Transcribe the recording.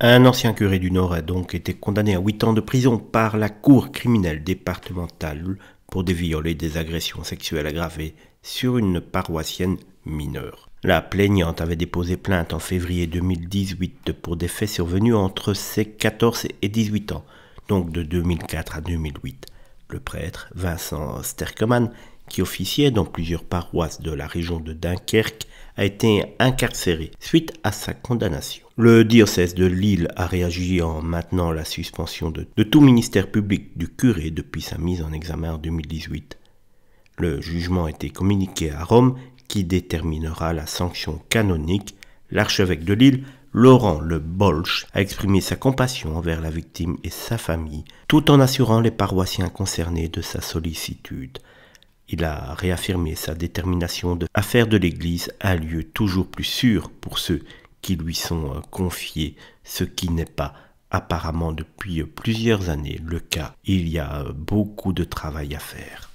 Un ancien curé du Nord a donc été condamné à 8 ans de prison par la Cour criminelle départementale pour des et des agressions sexuelles aggravées sur une paroissienne mineure. La plaignante avait déposé plainte en février 2018 pour des faits survenus entre ses 14 et 18 ans, donc de 2004 à 2008. Le prêtre Vincent Sterkeman, qui officiait dans plusieurs paroisses de la région de Dunkerque, a été incarcéré suite à sa condamnation. Le diocèse de Lille a réagi en maintenant la suspension de, tout ministère public du curé depuis sa mise en examen en 2018. Le jugement a été communiqué à Rome qui déterminera la sanction canonique. L'archevêque de Lille, Laurent Le Bolche, a exprimé sa compassion envers la victime et sa famille, tout en assurant les paroissiens concernés de sa sollicitude. Il a réaffirmé sa détermination de faire de l'Église un lieu toujours plus sûr pour ceux qui lui sont euh, confiés, ce qui n'est pas apparemment depuis euh, plusieurs années le cas. Il y a euh, beaucoup de travail à faire.